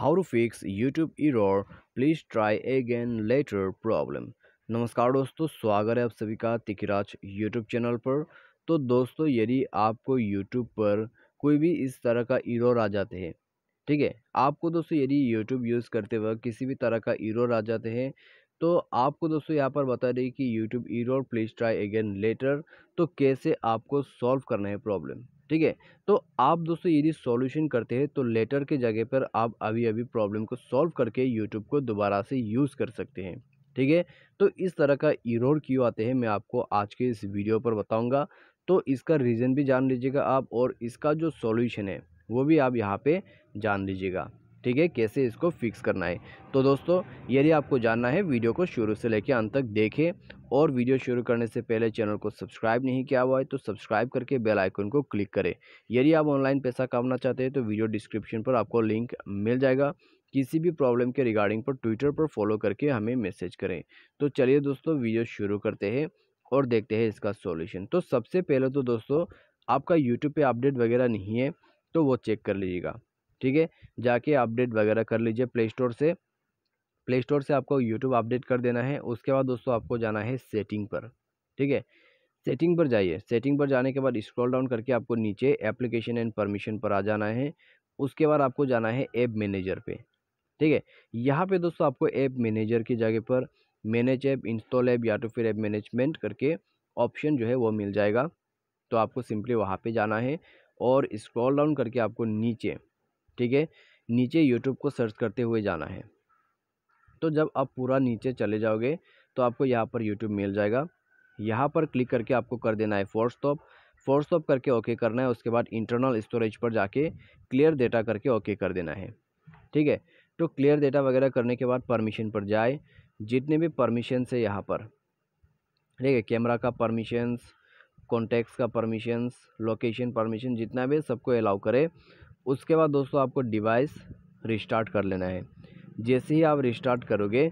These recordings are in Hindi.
how to fix YouTube error please try again later problem नमस्कार दोस्तों स्वागत है आप सभी का तिकराज यूट्यूब चैनल पर तो दोस्तों यदि आपको यूट्यूब पर कोई भी इस तरह का इरोर आ जाते हैं ठीक है आपको दोस्तों यदि यूट्यूब यूज़ करते वक्त किसी भी तरह का इरोर आ जाते हैं तो आपको दोस्तों यहाँ पर बता दें कि YouTube error please try again later तो कैसे आपको सॉल्व करना है प्रॉब्लम ठीक है तो आप दोस्तों यदि सॉल्यूशन करते हैं तो लेटर के जगह पर आप अभी अभी प्रॉब्लम को सॉल्व करके यूट्यूब को दोबारा से यूज़ कर सकते हैं ठीक है तो इस तरह का इरोड क्यों आते हैं मैं आपको आज के इस वीडियो पर बताऊँगा तो इसका रीज़न भी जान लीजिएगा आप और इसका जो सॉल्यूशन है वो भी आप यहाँ पे जान लीजिएगा ठीक है कैसे इसको फिक्स करना है तो दोस्तों यदि आपको जानना है वीडियो को शुरू से लेकर अंत तक देखें और वीडियो शुरू करने से पहले चैनल को सब्सक्राइब नहीं किया हुआ है तो सब्सक्राइब करके बेल आइकन को क्लिक करें यदि आप ऑनलाइन पैसा कमाना चाहते हैं तो वीडियो डिस्क्रिप्शन पर आपको लिंक मिल जाएगा किसी भी प्रॉब्लम के रिगार्डिंग पर ट्विटर पर फॉलो करके हमें मैसेज करें तो चलिए दोस्तों वीडियो शुरू करते हैं और देखते हैं इसका सॉल्यूशन तो सबसे पहले तो दोस्तों आपका यूट्यूब पे अपडेट वगैरह नहीं है तो वो चेक कर लीजिएगा ठीक है जाके अपडेट वगैरह कर लीजिए प्ले स्टोर से प्ले स्टोर से आपको यूट्यूब अपडेट कर देना है उसके बाद दोस्तों आपको जाना है सेटिंग पर ठीक है सेटिंग पर जाइए सेटिंग पर जाने के बाद स्क्रॉल डाउन करके आपको नीचे एप्लीकेशन एंड परमिशन पर आ जाना है उसके बाद आपको जाना है ऐप मैनेजर पे ठीक है यहाँ पे दोस्तों आपको ऐप मैनेजर की जगह पर मैनेज ऐप इंस्टॉल ऐप या तो फिर ऐप मैनेजमेंट करके ऑप्शन जो है वो मिल जाएगा तो आपको सिंपली वहाँ पर जाना है और स्क्रॉल डाउन करके आपको नीचे ठीक है नीचे यूट्यूब को सर्च करते हुए जाना है तो जब आप पूरा नीचे चले जाओगे तो आपको यहाँ पर यूट्यूब मिल जाएगा यहाँ पर क्लिक करके आपको कर देना है फोर स्टॉप फोर स्टॉप करके ओके करना है उसके बाद इंटरनल स्टोरेज पर जाके क्लियर डेटा करके ओके कर देना है ठीक है तो क्लियर डेटा वगैरह करने के बाद परमिशन पर जाए जितने भी परमिशंस है यहाँ पर ठीक है कैमरा का परमिशंस कॉन्टैक्ट्स का परमिशंस लोकेशन परमिशन जितना भी सबको अलाउ करे उसके बाद दोस्तों आपको डिवाइस रिस्टार्ट कर लेना है जैसे ही आप रिस्टार्ट करोगे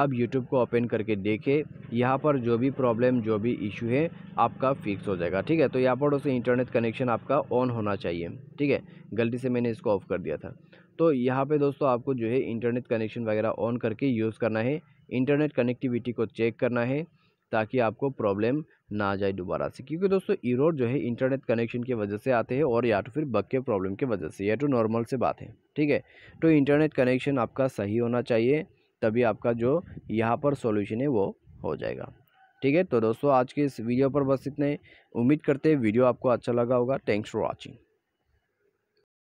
आप यूट्यूब को ओपन करके देखें यहाँ पर जो भी प्रॉब्लम जो भी इशू है आपका फिक्स हो जाएगा ठीक है तो यहाँ पर दोस्तों इंटरनेट कनेक्शन आपका ऑन होना चाहिए ठीक है गलती से मैंने इसको ऑफ़ कर दिया था तो यहाँ पे दोस्तों आपको जो है इंटरनेट कनेक्शन वगैरह ऑन करके यूज़ करना है इंटरनेट कनेक्टिविटी को चेक करना है ताकि आपको प्रॉब्लम ना आ जाए दोबारा से क्योंकि दोस्तों ईरोड जो है इंटरनेट कनेक्शन की वजह से आते हैं और या तो फिर बग के प्रॉब्लम की वजह से या तो नॉर्मल से बात है ठीक है तो इंटरनेट कनेक्शन आपका सही होना चाहिए तभी आपका जो यहाँ पर सॉल्यूशन है वो हो जाएगा ठीक है तो दोस्तों आज के इस वीडियो पर बस इतने उम्मीद करते हैं वीडियो आपको अच्छा लगा होगा थैंक्स फॉर वॉचिंग